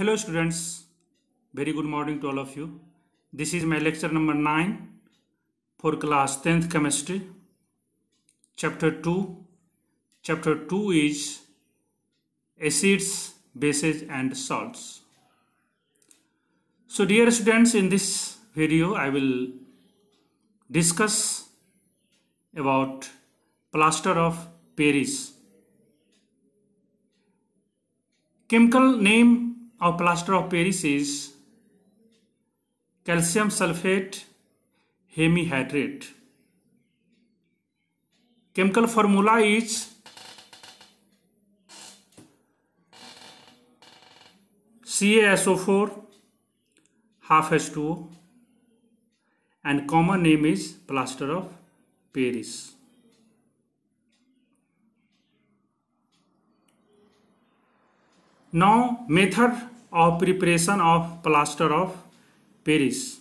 Hello students, very good morning to all of you. This is my lecture number 9 for class 10th chemistry, chapter 2. Chapter 2 is acids, bases and salts. So dear students, in this video I will discuss about plaster of Paris. Chemical name of plaster of Paris is calcium sulfate hemihydrate. Chemical formula is CaSO4 half H2O and common name is plaster of Paris. Now method of preparation of plaster of Paris.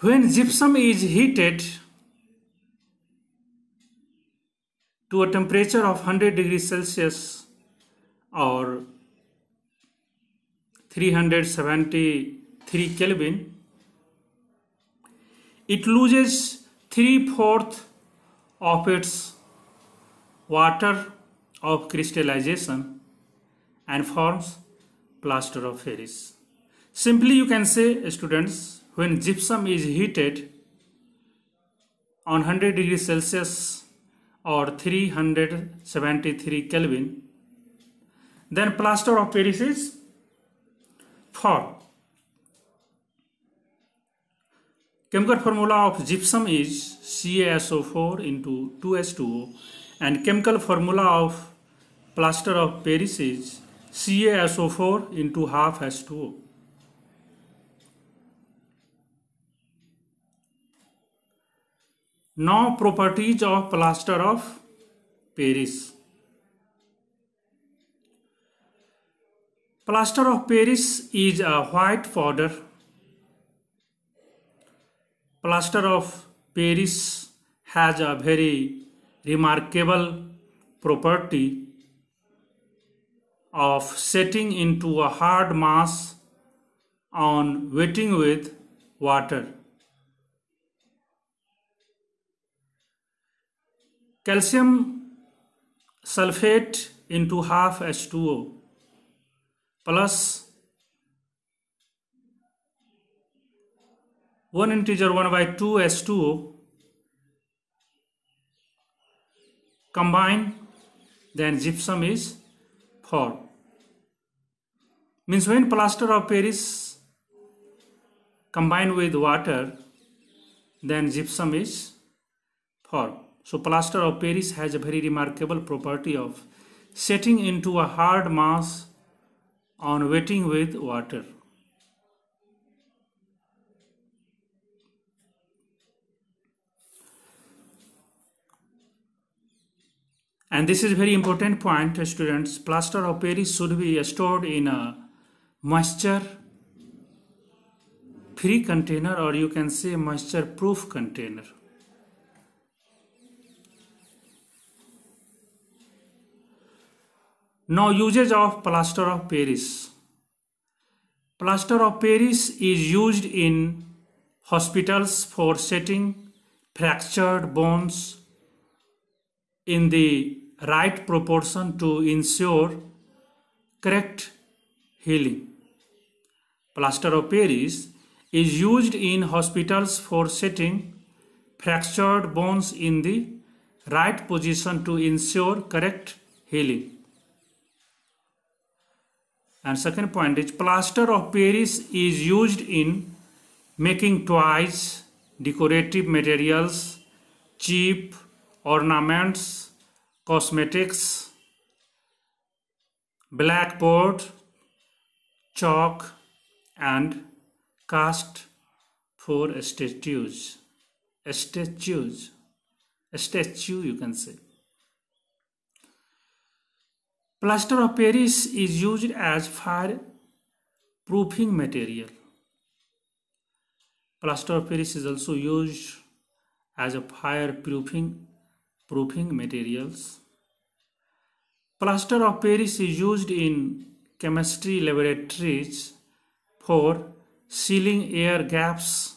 When gypsum is heated to a temperature of 100 degrees Celsius or 373 Kelvin, it loses three-fourths of its water of crystallization and forms plaster of Paris. Simply you can say students when gypsum is heated on 100 degrees Celsius or 373 Kelvin then plaster of Paris is formed. Chemical formula of gypsum is CaSO4 into 2H2O and chemical formula of plaster of Paris is CaSO4 into half H2O. Now properties of plaster of Paris. Plaster of Paris is a white powder. Plaster of Paris has a very remarkable property of setting into a hard mass on wetting with water. Calcium sulfate into half H2O plus one integer 1 by 2 S2O Combined, then gypsum is 4 means when plaster of paris combined with water then gypsum is 4 so plaster of paris has a very remarkable property of setting into a hard mass on wetting with water and this is very important point students plaster of paris should be stored in a moisture free container or you can say moisture proof container now usage of plaster of paris plaster of paris is used in hospitals for setting fractured bones in the right proportion to ensure correct healing. Plaster of Paris is used in hospitals for setting fractured bones in the right position to ensure correct healing. And second point is plaster of Paris is used in making toys, decorative materials, cheap ornaments, cosmetics, blackboard, chalk and cast for statues. Statues. A statue you can say. Plaster of Paris is used as fire proofing material. Plaster of Paris is also used as a fire proofing proofing materials. Plaster of Paris is used in chemistry laboratories for sealing air gaps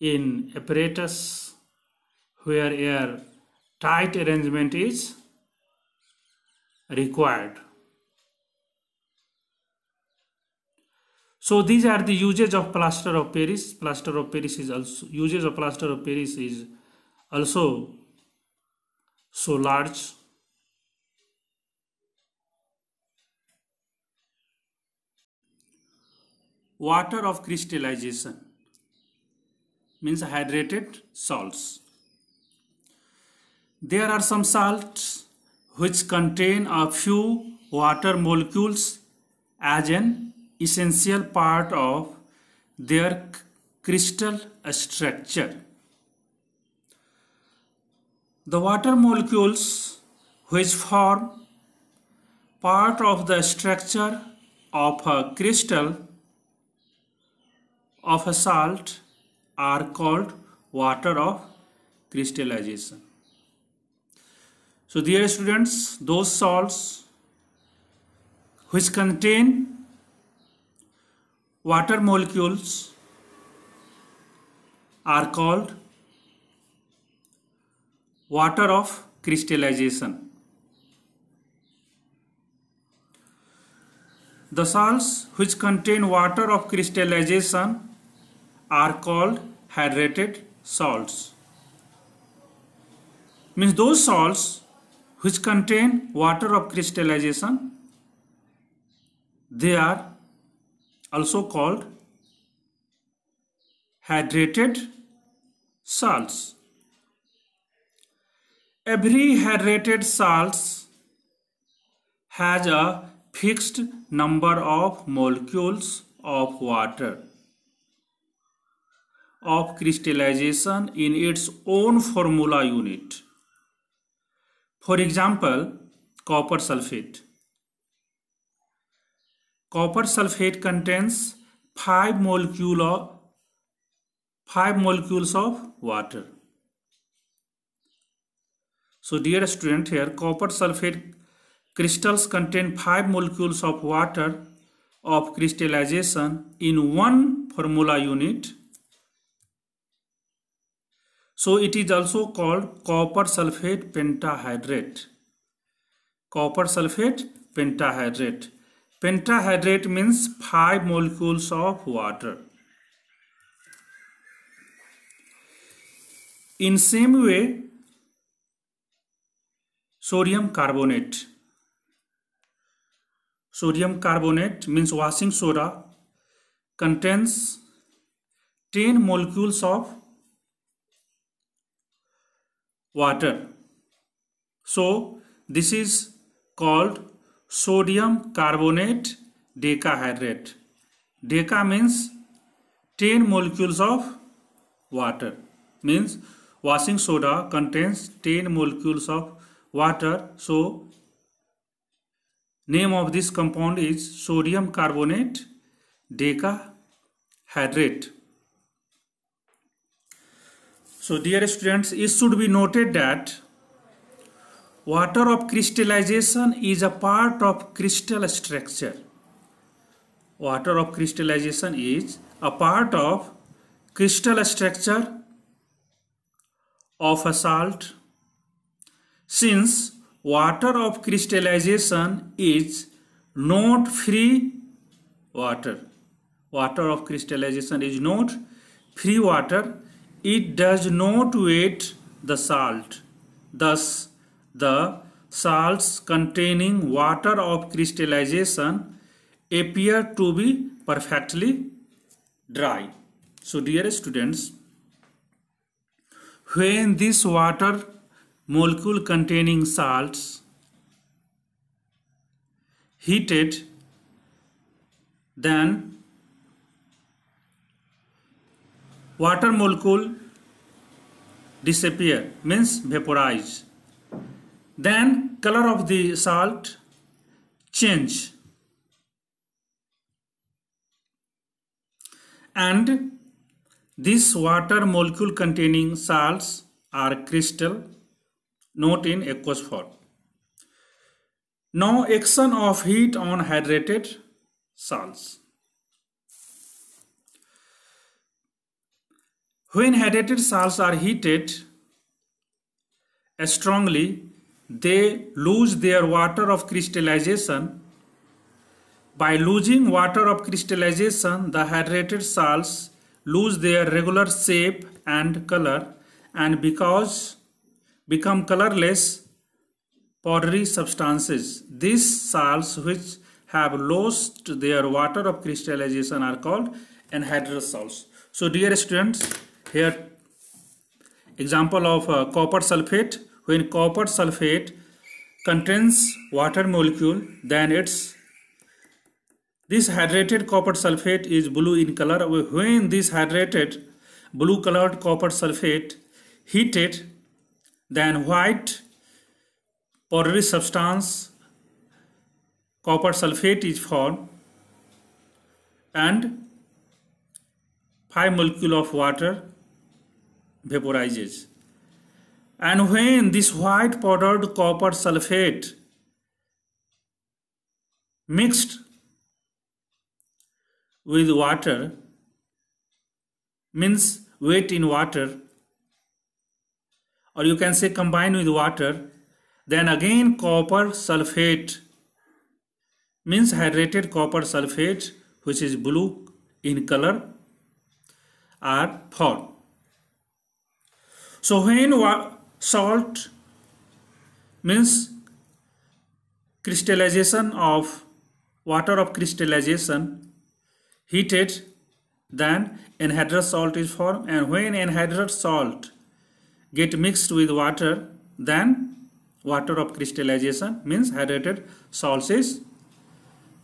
in apparatus where air tight arrangement is required. So these are the uses of plaster of Paris. Plaster of Paris is also uses of plaster of Paris is also so large water of crystallization means hydrated salts there are some salts which contain a few water molecules as an essential part of their crystal structure the water molecules which form part of the structure of a crystal of a salt are called water of crystallization. So dear students, those salts which contain water molecules are called water of crystallization. The salts which contain water of crystallization are called hydrated salts. Means those salts which contain water of crystallization, they are also called hydrated salts. Every hydrated salts has a fixed number of molecules of water of crystallization in its own formula unit. For example, copper sulfate. Copper sulfate contains 5 molecule of 5 molecules of water. So dear student here copper sulfate crystals contain 5 molecules of water of crystallization in one formula unit. So it is also called copper sulfate pentahydrate. Copper sulfate pentahydrate. Pentahydrate means 5 molecules of water. In same way, sodium carbonate sodium carbonate means washing soda contains 10 molecules of water so this is called sodium carbonate decahydrate deca means 10 molecules of water means washing soda contains 10 molecules of water. So, name of this compound is sodium carbonate decahydrate. So, dear students, it should be noted that water of crystallization is a part of crystal structure. Water of crystallization is a part of crystal structure of a salt since water of crystallization is not free water water of crystallization is not free water it does not eat the salt thus the salts containing water of crystallization appear to be perfectly dry so dear students when this water molecule containing salts heated then water molecule disappear means vaporize then color of the salt change and this water molecule containing salts are crystal Note in aqueous form. Now action of heat on hydrated salts. When hydrated salts are heated strongly, they lose their water of crystallization. By losing water of crystallization, the hydrated salts lose their regular shape and color and because become colorless powdery substances. These salts which have lost their water of crystallization are called anhydrous salts. So dear students, here example of uh, copper sulfate. When copper sulfate contains water molecule then its this hydrated copper sulfate is blue in color. When this hydrated blue colored copper sulfate heated then white powdery substance copper sulfate is formed and 5 molecule of water vaporizes. And when this white powdered copper sulfate mixed with water means wet in water or you can say combine with water then again copper sulfate means hydrated copper sulfate which is blue in color are formed. So when salt means crystallization of water of crystallization heated then anhydrous salt is formed and when anhydrous salt get mixed with water then water of crystallization means hydrated salts is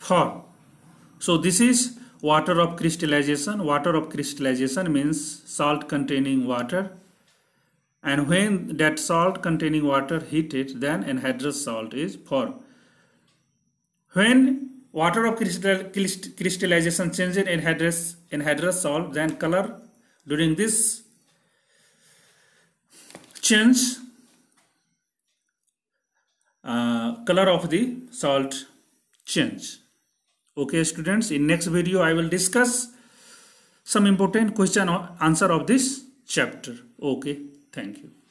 formed. So this is water of crystallization. Water of crystallization means salt containing water and when that salt containing water heated then anhydrous salt is formed. When water of crystal, crystallization changes anhydrous, anhydrous salt then color during this change uh, color of the salt change okay students in next video i will discuss some important question or answer of this chapter okay thank you